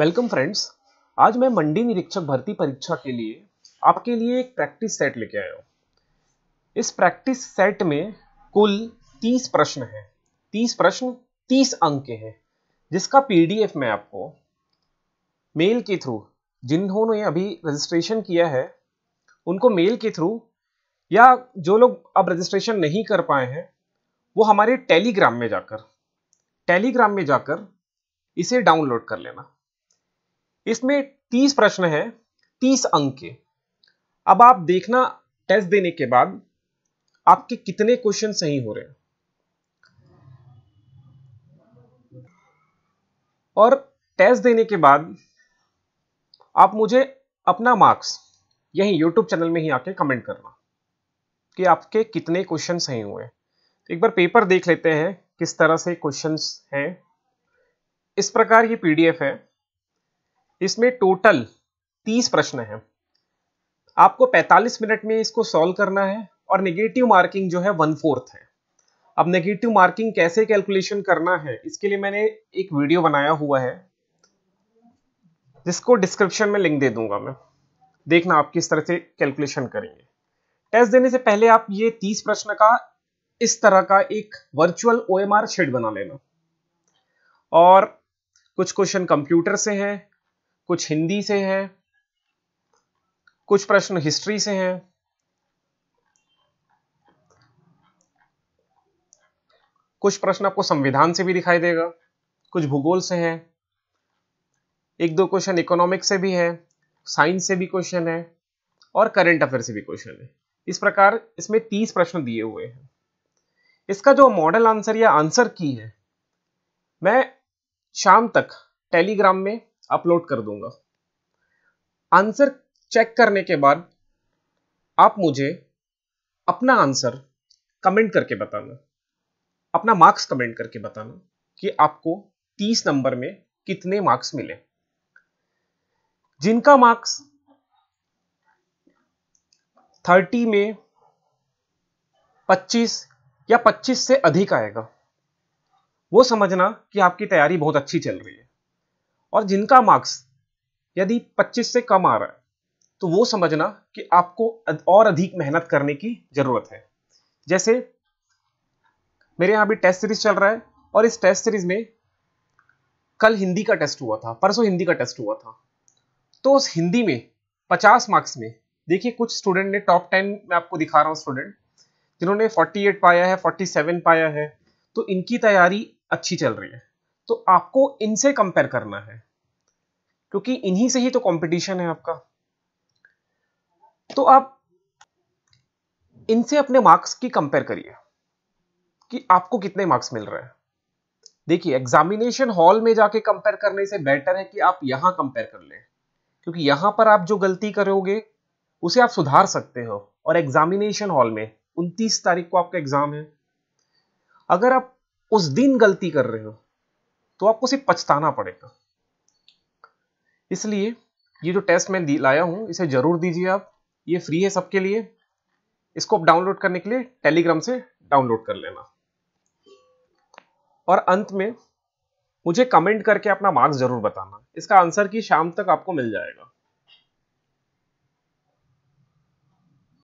welcome friends आज मैं मंडी निरीक्षक भर्ती परीक्षा के लिए आपके लिए एक प्रैक्टिस सेट लेके आया हूँ इस प्रैक्टिस सेट में कुल 30 प्रश्न हैं 30 प्रश्न 30 अंक के हैं जिसका पीडीएफ मैं आपको मेल के थ्रू जिन्होंने अभी रजिस्ट्रेशन किया है उनको मेल के थ्रू या जो लोग अब रजिस्ट्रेशन नहीं कर पाए हैं वो हमारे टेलीग्राम में जाकर टेलीग्राम में जाकर इसे डाउनलोड कर लेना इसमें तीस प्रश्न है तीस अंक के अब आप देखना टेस्ट देने के बाद आपके कितने क्वेश्चन सही हो रहे हैं और टेस्ट देने के बाद आप मुझे अपना मार्क्स यही YouTube चैनल में ही आके कमेंट करना कि आपके कितने क्वेश्चन सही हुए तो एक बार पेपर देख लेते हैं किस तरह से क्वेश्चंस हैं इस प्रकार ये पीडीएफ है इसमें टोटल तीस प्रश्न हैं आपको 45 मिनट में इसको सॉल्व करना है और नेगेटिव मार्किंग जो है वन फोर्थ है अब नेगेटिव मार्किंग कैसे कैलकुलेशन करना है इसके लिए मैंने एक वीडियो बनाया हुआ है जिसको डिस्क्रिप्शन में लिंक दे दूंगा मैं देखना आप किस तरह से कैलकुलेशन करेंगे टेस्ट देने से पहले आप ये तीस प्रश्न का इस तरह का एक virtual O M R sheet बना लेना और कुछ क्वेश्चन कंप्यूटर से हैं कुछ हिंदी से हैं कुछ प्रश्न हिस्ट्री से हैं कुछ प्रश्न आपको संविधान से भी दिखाई देगा कुछ भूगोल से हैं एक दो क्वेश्चन इकोनॉमिक से भी है साइंस से भी क्वेश्चन है और करंट अफेयर से भी क्वेश्चन है इस प्रकार इसमें तीस प्रश्न दिए हुए हैं इसका जो मॉडल आंसर या आंसर की है मैं शाम तक टेलीग्राम में अपलोड कर दूंगा आंसर चेक करने के बाद आप मुझे अपना आंसर कमेंट करके बताना अपना मार्क्स कमेंट करके बताना कि आपको 30 नंबर में कितने मार्क्स मिले जिनका मार्क्स 30 में 25 या 25 से अधिक आएगा वो समझना कि आपकी तैयारी बहुत अच्छी चल रही है और जिनका मार्क्स यदि 25 से कम आ रहा है तो वो समझना कि आपको और अधिक मेहनत करने की ज़रूरत है जैसे मेरे यहाँ भी टेस्ट सीरीज चल रहा है और इस टेस्ट सीरीज में कल हिंदी का टेस्ट हुआ था परसों हिंदी का टेस्ट हुआ था तो उस हिंदी में 50 मार्क्स में देखिए कुछ स्टूडेंट ने टॉप 10 में आपको दिखा रहा हूँ स्टूडेंट जिन्होंने 48 पाया है 47 पाया है तो इनकी तैयारी अच्छी चल रही है तो आपको इनसे कंपेयर करना है क्योंकि इन्हीं से ही तो कंपटीशन है आपका तो आप इनसे अपने मार्क्स की कंपेयर करिए कि आपको कितने मार्क्स मिल रहे हैं देखिए एग्जामिनेशन हॉल में जाके कंपेयर करने से बेटर है कि आप यहां कंपेयर कर लें क्योंकि यहां पर आप जो गलती करोगे उसे आप सुधार सकते हो और एग्जामिनेशन हॉल में उनतीस तारीख को आपका एग्जाम है अगर आप उस दिन गलती कर रहे हो तो आपको सिर्फ पछताना पड़ेगा इसलिए ये जो टेस्ट मैं लाया हूं इसे जरूर दीजिए आप ये फ्री है सबके लिए इसको आप डाउनलोड करने के लिए टेलीग्राम से डाउनलोड कर लेना और अंत में मुझे कमेंट करके अपना मार्क्स जरूर बताना इसका आंसर की शाम तक आपको मिल जाएगा